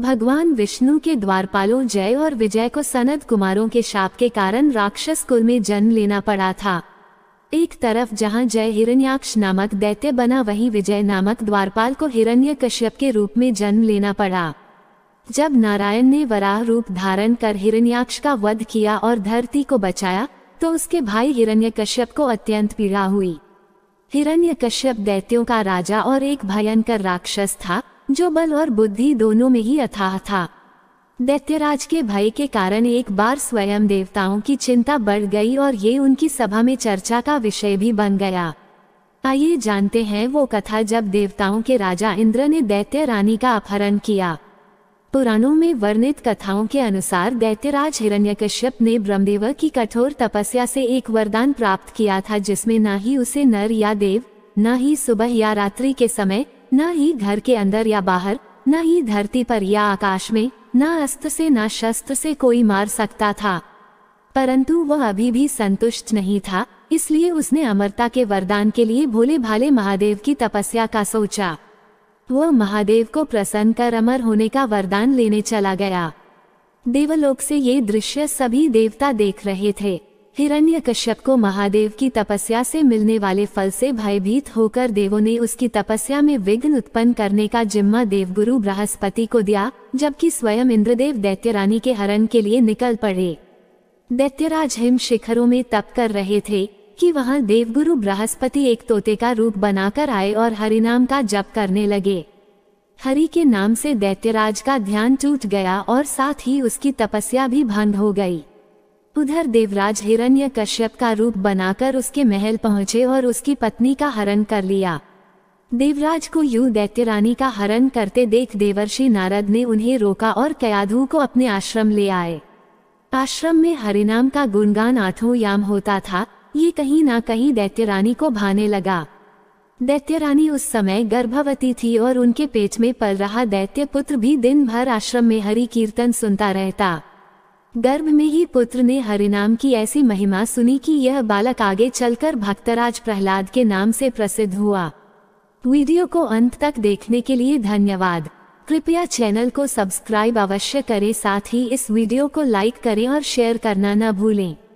भगवान विष्णु के द्वारपालों जय और विजय को सनद कुमारों के शाप के कारण राक्षस कुल में जन्म लेना पड़ा था एक तरफ जहां जय हिरण्याक्ष नामक दैत्य बना वहीं विजय नामक द्वारपाल को हिरण्य कश्यप के रूप में जन्म लेना पड़ा जब नारायण ने वराह रूप धारण कर हिरण्याक्ष का वध किया और धरती को बचाया तो उसके भाई हिरण्य कश्यप को अत्यंत पीड़ा हुई हिरण्य कश्यप दैत्यों का राजा और एक भयंकर राक्षस था जो बल और बुद्धि दोनों में ही अथाह था दैत्यराज के भय के कारण एक बार स्वयं देवताओं की चिंता बढ़ गई और ये उनकी सभा में चर्चा का विषय भी बन गया आइए जानते हैं वो कथा जब देवताओं के राजा इंद्र ने दैत्य रानी का अपहरण किया पुराणों में वर्णित कथाओं के अनुसार दैत्यराज हिरण्यकश्यप ने ब्रह्मदेव की कठोर तपस्या से एक वरदान प्राप्त किया था जिसमें न ही उसे नर या देव न ही सुबह या रात्रि के समय न ही घर के अंदर या बाहर न ही धरती पर या आकाश में न अस्त से न शस्त्र से कोई मार सकता था परंतु वह अभी भी संतुष्ट नहीं था इसलिए उसने अमरता के वरदान के लिए भोले भाले महादेव की तपस्या का सोचा वह महादेव को प्रसन्न कर अमर होने का वरदान लेने चला गया देवलोक से ये दृश्य सभी देवता देख रहे थे हिरण्यकश्यप को महादेव की तपस्या से मिलने वाले फल से भयभीत होकर देवों ने उसकी तपस्या में विघ्न उत्पन्न करने का जिम्मा देवगुरु बृहस्पति को दिया जबकि स्वयं इंद्रदेव दैत्य रानी के हरण के लिए निकल पड़े दैत्यराज हिम शिखरों में तप कर रहे थे कि वहां देवगुरु बृहस्पति एक तोते का रूप बनाकर आए और हरिनाम का जप करने लगे हरि के नाम से दैत्यराज का ध्यान टूट गया और साथ ही उसकी तपस्या भी भंग हो गई उधर देवराज हिरण्य कश्यप का रूप बनाकर उसके महल पहुंचे और उसकी पत्नी का हरण कर लिया देवराज को यू दैत्य रानी का हरण करते देख देवर्षि नारद ने उन्हें रोका और कयाधु को अपने आश्रम ले आए आश्रम में हरिनाम का गुणगान आठों याम होता था ये कहीं ना कहीं दैत्य रानी को भाने लगा दैत्य रानी उस समय गर्भवती थी और उनके पेट में पल रहा दैत्य पुत्र भी दिन भर आश्रम में हरि कीर्तन सुनता रहता गर्भ में ही पुत्र ने हरिनाम की ऐसी महिमा सुनी कि यह बालक आगे चलकर भक्तराज प्रहलाद के नाम से प्रसिद्ध हुआ वीडियो को अंत तक देखने के लिए धन्यवाद कृपया चैनल को सब्सक्राइब अवश्य करें साथ ही इस वीडियो को लाइक करें और शेयर करना न भूलें